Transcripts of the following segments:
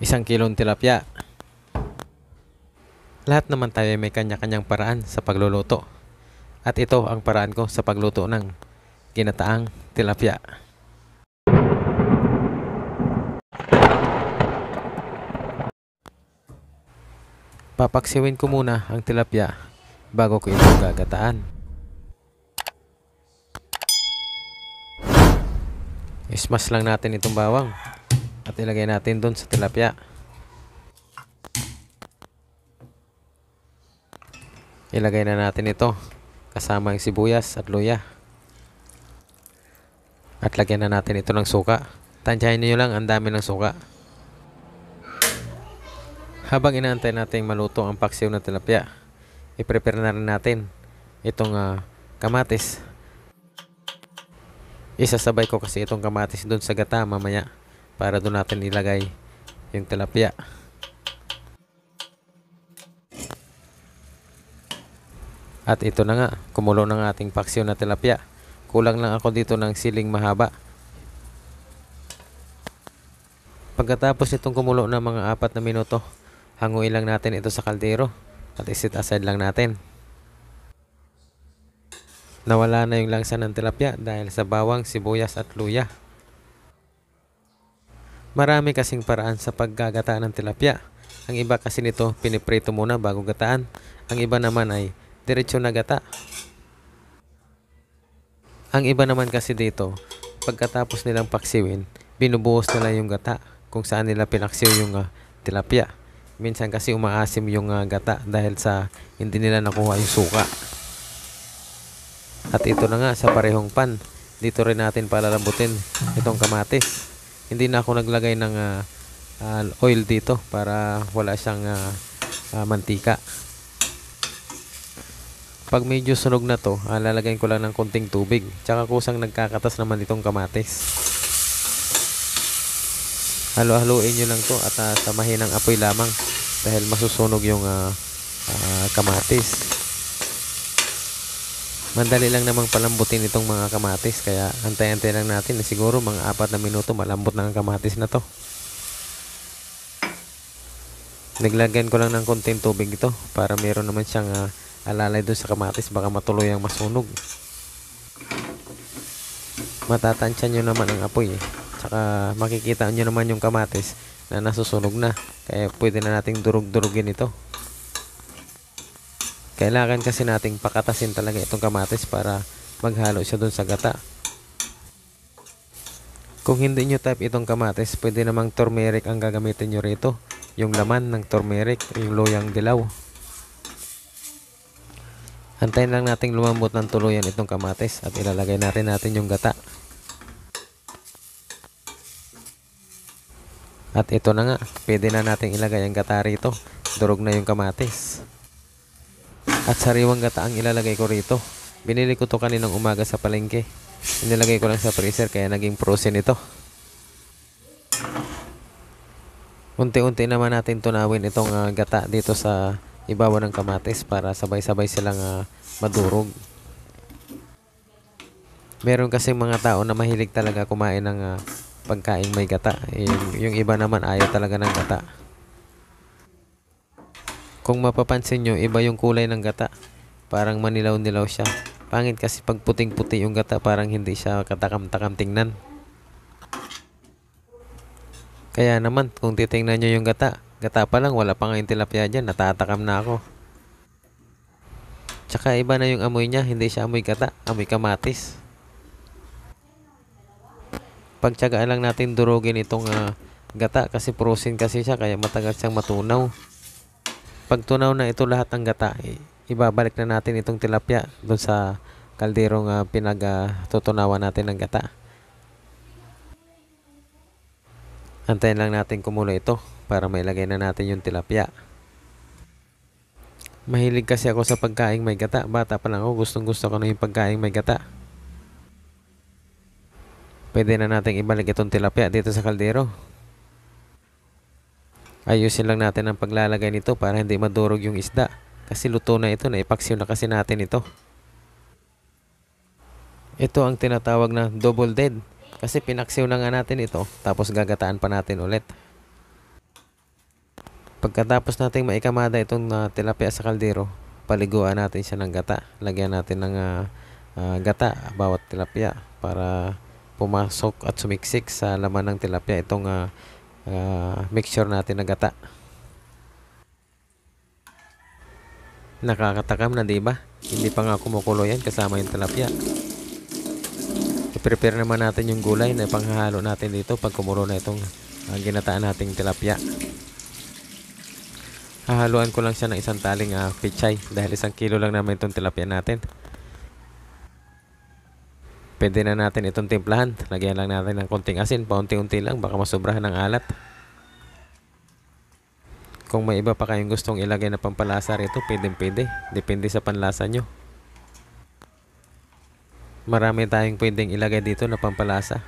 isang kilong tilapia. Lahat naman tayo may kanya-kanyang paraan sa pagluluto. At ito ang paraan ko sa pagluto ng ginataang tilapia. Papaksiwin ko muna ang tilapia bago ko ito gagataan. Ismas lang natin itong bawang. At ilagay natin doon sa tilapia. Ilagay na natin ito kasama yung sibuyas at luya. At lagyan na natin ito ng suka. Tansyahin niyo lang ang dami ng suka. Habang inaantay natin maluto ang paksiw na tilapia, i-prepare na rin natin itong uh, kamatis. Isasabay ko kasi itong kamatis doon sa gata mamaya para doon natin ilagay yung tilapia. At ito na nga, kumulo ng ating paksiw na tilapia. Kulang lang ako dito ng siling mahaba. Pagkatapos itong kumulo ng mga 4 na minuto, hanguin lang natin ito sa kaldero at isit aside lang natin. Nawala na yung langsa ng tilapia dahil sa bawang, sibuyas at luya. Marami kasing paraan sa paggagata ng tilapia. Ang iba kasi nito piniprito muna bago gataan. Ang iba naman ay diretsyo na gata. Ang iba naman kasi dito, pagkatapos nilang paksiwin, binubuhos nila yung gata kung saan nila pinaksiw yung uh, tilapia. Minsan kasi umaasim yung uh, gata dahil sa hindi nila nakuha yung suka. At ito na nga sa parehong pan, dito rin natin palalambutin itong kamatis hindi na ako naglagay ng uh, uh, oil dito para wala siyang uh, uh, mantika pag medyo sunog na to uh, lalagyan ko lang ng konting tubig tsaka kusang nagkakatas naman itong kamatis halo-haloin nyo lang to at uh, sa mahinang apoy lamang dahil masusunog yung uh, uh, kamatis Mandali lang namang palambutin itong mga kamatis kaya antay-antay lang natin na siguro mga apat na minuto malambot na ang kamatis na to. Naglagyan ko lang ng konting tubig ito para meron naman siyang uh, alalay doon sa kamatis baka matuloy ang masunog. Matatansya nyo naman ang apoy eh. Tsaka makikita nyo naman yung kamatis na nasusunog na. Kaya pwede na nating durug-durugin ito. Kailangan kasi nating pakatasin talaga itong kamatis para maghalo siya dun sa gata. Kung hindi nyo type itong kamatis, pwede namang turmeric ang gagamitin nyo rito. Yung laman ng turmeric, yung loyang dilaw. Antayin lang nating lumambot ng tuluyan itong kamatis at ilalagay na rin natin yung gata. At ito na nga, pwede na nating ilagay ang gata rito. Durog na yung kamatis. At sariwang gata ang ilalagay ko rito. Binili ko to kaninang umaga sa palengke. Inilagay ko lang sa freezer kaya naging frozen ito. Unti-unti naman natin tunawin itong uh, gata dito sa ibabaw ng kamatis para sabay-sabay silang uh, madurog. Meron kasi mga tao na mahilig talaga kumain ng uh, ah, pagkain may gata. Eh, yung, yung iba naman ayaw talaga ng gata. Kung mapapansin nyo, iba yung kulay ng gata. Parang manilaw-nilaw siya. Pangit kasi pag puting-puti yung gata, parang hindi siya katakam-takam tingnan. Kaya naman, kung titingnan nyo yung gata, gata pa lang, wala pa nga yung tilapia dyan, natatakam na ako. Tsaka iba na yung amoy niya, hindi siya amoy gata, amoy kamatis. Pagtsagaan lang natin durugin itong uh, gata kasi prosin kasi siya kaya matagal siyang matunaw pagtunaw na ito lahat ng gata, ibabalik na natin itong tilapia doon sa kalderong uh, pinagtutunawan uh, natin ng gata. Antayin lang natin kumulo ito para mailagay na natin yung tilapia. Mahilig kasi ako sa pagkaing may gata. Bata pa lang ako, gustong gusto ko na yung pagkaing may gata. Pwede na natin ibalik itong tilapia dito sa kaldero. Ayusin lang natin ang paglalagay nito para hindi madurog yung isda. Kasi luto na ito, naipaksiw na kasi natin ito. Ito ang tinatawag na double dead. Kasi pinaksiw na nga natin ito, tapos gagataan pa natin ulit. Pagkatapos nating maikamada itong uh, tilapia sa kaldero, paliguan natin siya ng gata. Lagyan natin ng uh, uh, gata bawat tilapia para pumasok at sumiksik sa laman ng tilapia itong uh, uh, make sure natin nagata nakakatakam na di ba hindi pa nga kumukulo yan kasama yung talapya i-prepare naman natin yung gulay na panghalo natin dito pag kumulo na itong uh, ginataan nating tilapia hahaluan ko lang siya ng isang taling uh, ah, pichay dahil isang kilo lang naman itong tilapia natin pwede na natin itong timplahan. Lagyan lang natin ng konting asin, paunti-unti lang, baka masobrahan ng alat. Kung may iba pa kayong gustong ilagay na pampalasa rito, pwedeng-pwede. Depende sa panlasa nyo. Marami tayong pwedeng ilagay dito na pampalasa.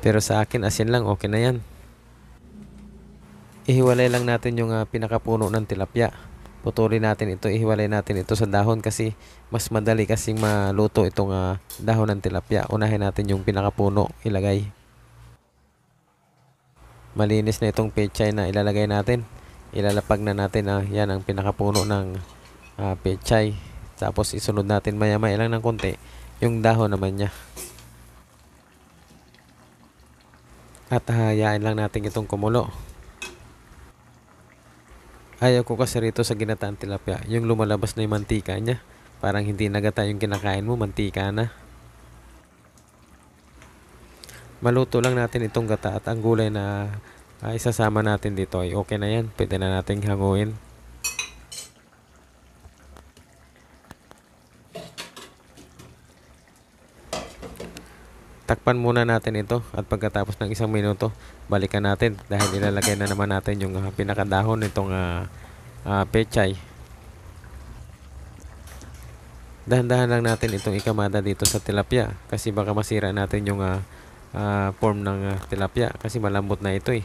Pero sa akin, asin lang, okay na yan. Ihiwalay lang natin yung uh, pinakapuno ng tilapia putulin natin ito, ihiwalay natin ito sa dahon kasi mas madali kasing maluto itong uh, dahon ng tilapia. Unahin natin yung pinakapuno ilagay. Malinis na itong pechay na ilalagay natin. Ilalapag na natin na uh, yan ang pinakapuno ng uh, pechay. Tapos isunod natin maya lang ng konti yung dahon naman niya. At hayain lang natin itong kumulo. Ayaw ko kasi rito sa ginataan tilapia, yung lumalabas na yung mantika niya. Parang hindi nagata yung kinakain mo, mantika na. Maluto lang natin itong gata at ang gulay na uh, isasama natin dito ay okay na yan. Pwede na nating hanguin. takpan muna natin ito at pagkatapos ng isang minuto balikan natin dahil ilalagay na naman natin yung ah, pinakadahon nitong uh, uh, pechay dahan-dahan lang natin itong ikamada dito sa tilapia kasi baka masira natin yung uh, uh, form ng uh, tilapia kasi malambot na ito eh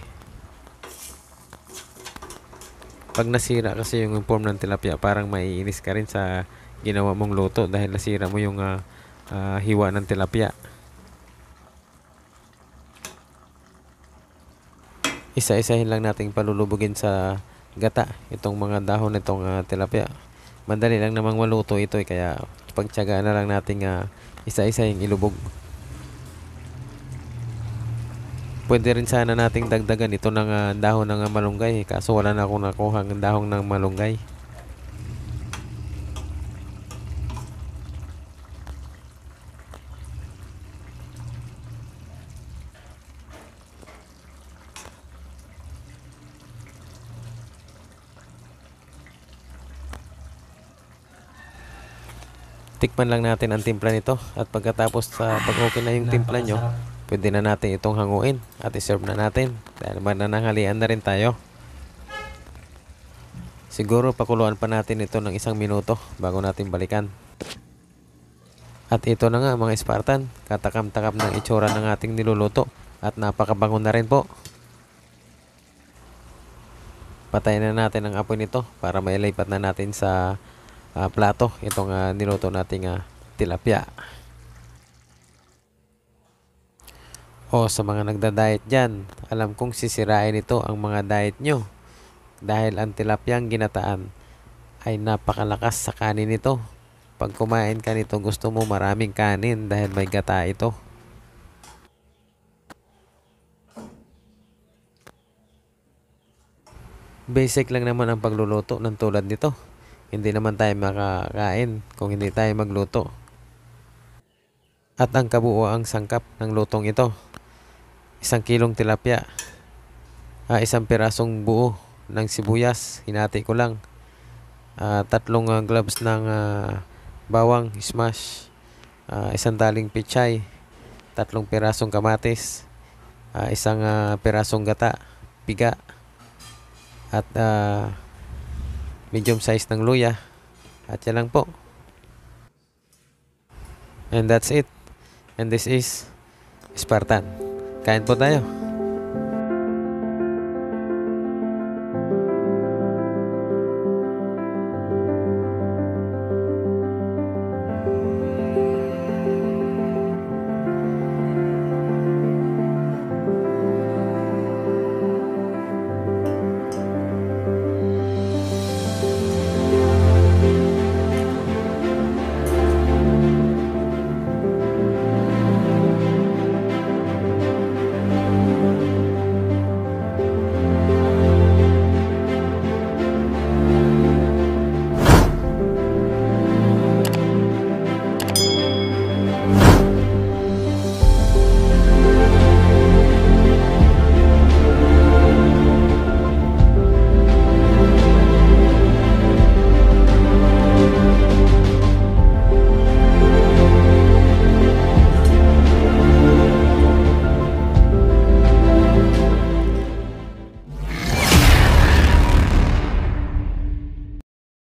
pag nasira kasi yung form ng tilapia parang maiinis ka rin sa ginawa mong luto dahil nasira mo yung uh, uh, hiwa ng tilapia isa-isahin lang nating palulubugin sa gata itong mga dahon nitong uh, ah, tilapia. Madali lang namang maluto ito eh, kaya pagtsagaan na lang nating uh, ah, isa-isa yung ilubog. Pwede rin sana nating dagdagan ito ng uh, dahon ng malunggay eh, kaso wala na akong nakuha ng dahon ng malunggay. tikman lang natin ang timpla nito at pagkatapos sa uh, pag okay na yung timpla nyo, pwede na natin itong hanguin at iserve na natin. Dahil manananghalian na rin tayo. Siguro pakuluan pa natin ito ng isang minuto bago natin balikan. At ito na nga mga Spartan, katakam-takam ng itsura ng ating niluluto at napakabango na rin po. Patayin na natin ang apoy nito para mailipat na natin sa uh, plato itong uh, niluto nating uh, tilapia. O sa mga nagda-diet dyan, alam kong sisirain ito ang mga diet nyo dahil ang tilapyang ginataan ay napakalakas sa kanin ito Pag kumain ka nito, gusto mo maraming kanin dahil may gata ito. Basic lang naman ang pagluluto ng tulad nito hindi naman tayo makakain kung hindi tayo magluto. At ang kabuo ang sangkap ng lutong ito. Isang kilong tilapia. Uh, isang pirasong buo ng sibuyas. Hinati ko lang. Uh, tatlong uh, gloves ng uh, bawang smash. Uh, isang daling pichay. Tatlong pirasong kamatis. Uh, isang uh, pirasong gata. Piga. At uh, medium size ng luya. At yan lang po. And that's it. And this is Spartan. Kain po tayo.